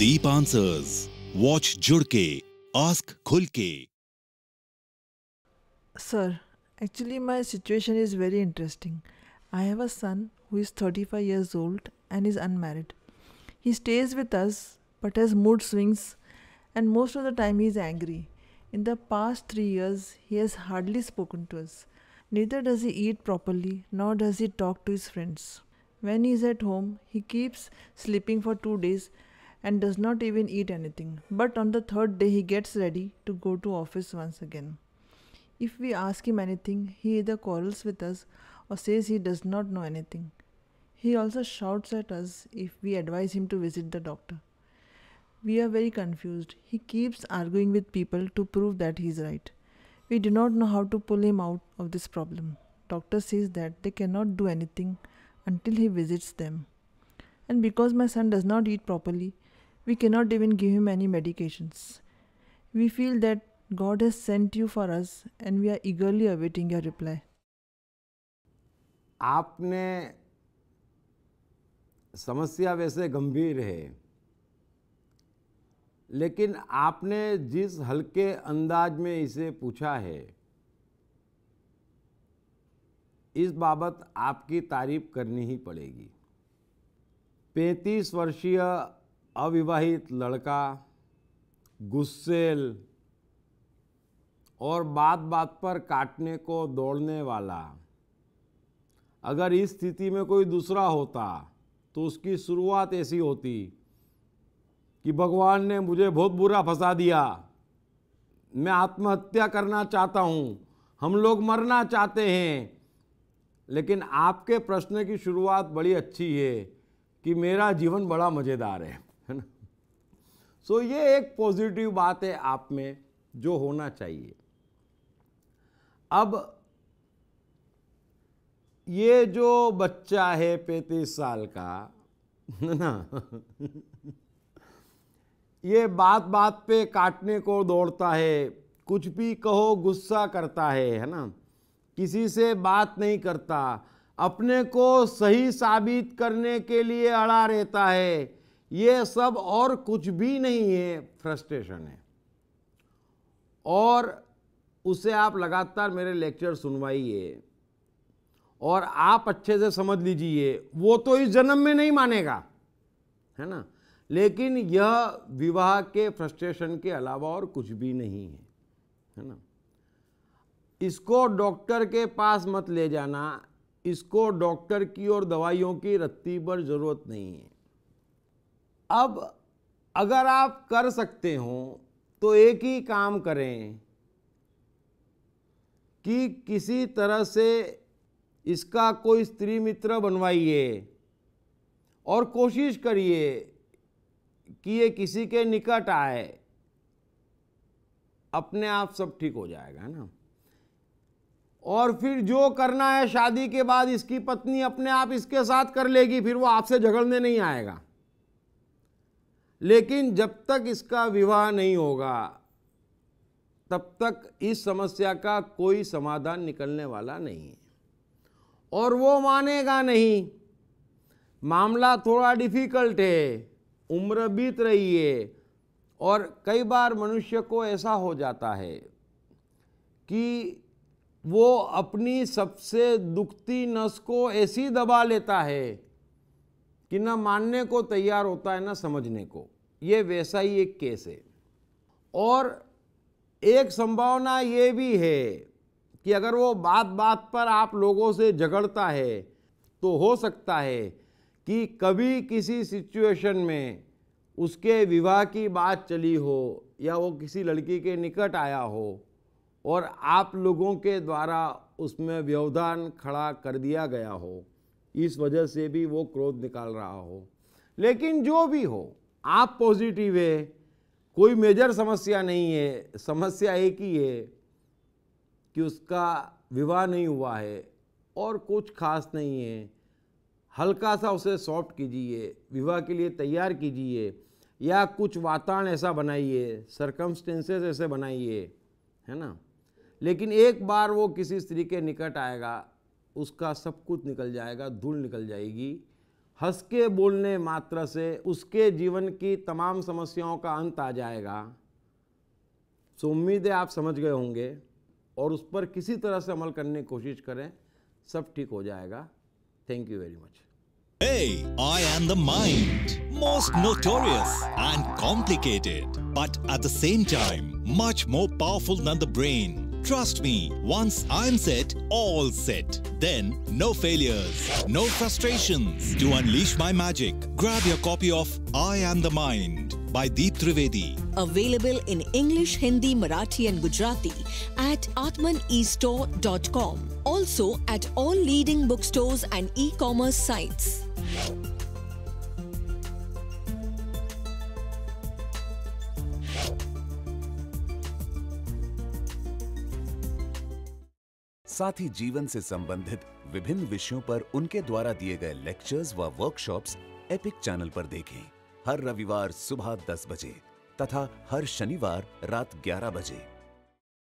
Deep Answers. Watch Judke. Ask Khulke. Sir, actually, my situation is very interesting. I have a son who is 35 years old and is unmarried. He stays with us but has mood swings, and most of the time he is angry. In the past three years, he has hardly spoken to us. Neither does he eat properly, nor does he talk to his friends. When he is at home, he keeps sleeping for two days and does not even eat anything. But on the third day, he gets ready to go to office once again. If we ask him anything, he either quarrels with us or says he does not know anything. He also shouts at us if we advise him to visit the doctor. We are very confused. He keeps arguing with people to prove that he is right. We do not know how to pull him out of this problem. Doctor says that they cannot do anything until he visits them. And because my son does not eat properly, We cannot even give him any medications. We feel that God has sent you for us and we are eagerly awaiting your reply. आपने समस्या वैसे गंभीर है लेकिन आपने जिस हल्के अंदाज में इसे पूछा है इस बाबत आपकी तारीफ करनी ही पड़ेगी पैंतीस वर्षीय अविवाहित लड़का गुस्सेल और बात बात पर काटने को दौड़ने वाला अगर इस स्थिति में कोई दूसरा होता तो उसकी शुरुआत ऐसी होती कि भगवान ने मुझे बहुत बुरा फंसा दिया मैं आत्महत्या करना चाहता हूँ हम लोग मरना चाहते हैं लेकिन आपके प्रश्न की शुरुआत बड़ी अच्छी है कि मेरा जीवन बड़ा मज़ेदार है सो ये एक पॉजिटिव बात है आप में जो होना चाहिए अब ये जो बच्चा है पैंतीस साल का ना ये बात बात पे काटने को दौड़ता है कुछ भी कहो गुस्सा करता है है ना किसी से बात नहीं करता अपने को सही साबित करने के लिए अड़ा रहता है ये सब और कुछ भी नहीं है फ्रस्ट्रेशन है और उसे आप लगातार मेरे लेक्चर सुनवाइए और आप अच्छे से समझ लीजिए वो तो इस जन्म में नहीं मानेगा है ना लेकिन यह विवाह के फ्रस्ट्रेशन के अलावा और कुछ भी नहीं है है ना इसको डॉक्टर के पास मत ले जाना इसको डॉक्टर की और दवाइयों की रत्ती पर ज़रूरत नहीं है अब अगर आप कर सकते हो तो एक ही काम करें कि किसी तरह से इसका कोई स्त्री मित्र बनवाइए और कोशिश करिए कि ये किसी के निकट आए अपने आप सब ठीक हो जाएगा ना और फिर जो करना है शादी के बाद इसकी पत्नी अपने आप इसके साथ कर लेगी फिर वो आपसे झगड़ने नहीं आएगा लेकिन जब तक इसका विवाह नहीं होगा तब तक इस समस्या का कोई समाधान निकलने वाला नहीं है और वो मानेगा नहीं मामला थोड़ा डिफ़िकल्ट है उम्र बीत रही है और कई बार मनुष्य को ऐसा हो जाता है कि वो अपनी सबसे दुखती नस को ऐसी दबा लेता है कि ना मानने को तैयार होता है ना समझने को ये वैसा ही एक केस है और एक संभावना ये भी है कि अगर वो बात बात पर आप लोगों से झगड़ता है तो हो सकता है कि कभी किसी सिचुएशन में उसके विवाह की बात चली हो या वो किसी लड़की के निकट आया हो और आप लोगों के द्वारा उसमें व्यवधान खड़ा कर दिया गया हो इस वजह से भी वो क्रोध निकाल रहा हो लेकिन जो भी हो आप पॉजिटिव है कोई मेजर समस्या नहीं है समस्या एक ही है कि उसका विवाह नहीं हुआ है और कुछ खास नहीं है हल्का सा उसे सॉफ्ट कीजिए विवाह के लिए तैयार कीजिए या कुछ वातावरण ऐसा बनाइए सरकमस्टेंसेस ऐसे बनाइए है ना लेकिन एक बार वो किसी स्त्री के निकट आएगा उसका सब कुछ निकल जाएगा धूल निकल जाएगी हंस के बोलने मात्र से उसके जीवन की तमाम समस्याओं का अंत आ जाएगा सो उम्मीद है आप समझ गए होंगे और उस पर किसी तरह से अमल करने की कोशिश करें सब ठीक हो जाएगा thank you very much Hey, I am the mind. Most notorious and complicated, but at the same time, much more powerful than the brain. Trust me, once I'm set, all set. Then, no failures, no frustrations. To unleash my magic, grab your copy of I Am the Mind by Deep Trivedi. Available in English, Hindi, Marathi and Gujarati at atmanestore.com. Also at all leading bookstores and e-commerce sites. साथ ही जीवन से संबंधित विभिन्न विषयों पर उनके द्वारा दिए गए लेक्चर्स व वर्कशॉप्स एपिक चैनल पर देखें हर रविवार सुबह 10 बजे तथा हर शनिवार रात 11 बजे